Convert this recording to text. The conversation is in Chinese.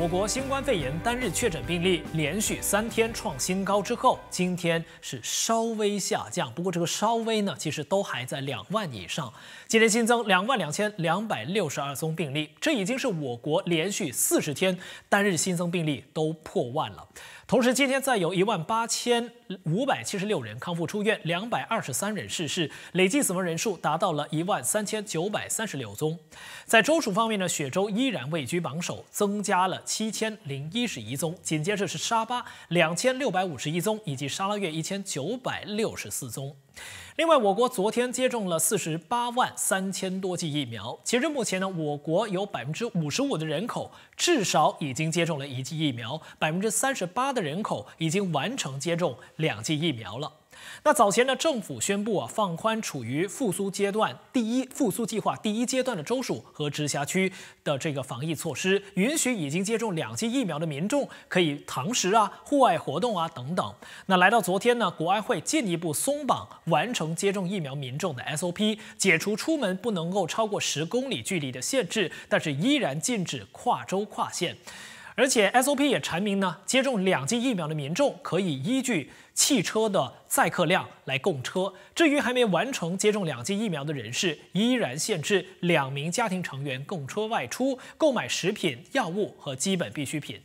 我国新冠肺炎单日确诊病例连续三天创新高之后，今天是稍微下降，不过这个稍微呢，其实都还在两万以上。今天新增两万两千两百六十二宗病例，这已经是我国连续四十天单日新增病例都破万了。同时，今天再有一万八千五百七十六人康复出院，两百二十三人逝世，累计死亡人数达到了一万三千九百三十六宗。在州属方面呢，雪州依然位居榜首，增加了。七千零一十一宗，紧接着是沙巴两千六百五十一宗，以及沙拉越一千九百六十四宗。另外，我国昨天接种了四十八万三千多剂疫苗。截至目前呢，我国有百分之五十五的人口至少已经接种了一剂疫苗，百分之三十八的人口已经完成接种两剂疫苗了。那早前呢，政府宣布啊，放宽处于复苏阶段第一复苏计划第一阶段的州属和直辖区的这个防疫措施，允许已经接种两剂疫苗的民众可以堂食啊、户外活动啊等等。那来到昨天呢，国安会进一步松绑，完成接种疫苗民众的 SOP，解除出门不能够超过十公里距离的限制，但是依然禁止跨州跨县。而且 SOP 也阐明呢，接种两剂疫苗的民众可以依据汽车的载客量来供车。至于还没完成接种两剂疫苗的人士，依然限制两名家庭成员供车外出购买食品、药物和基本必需品。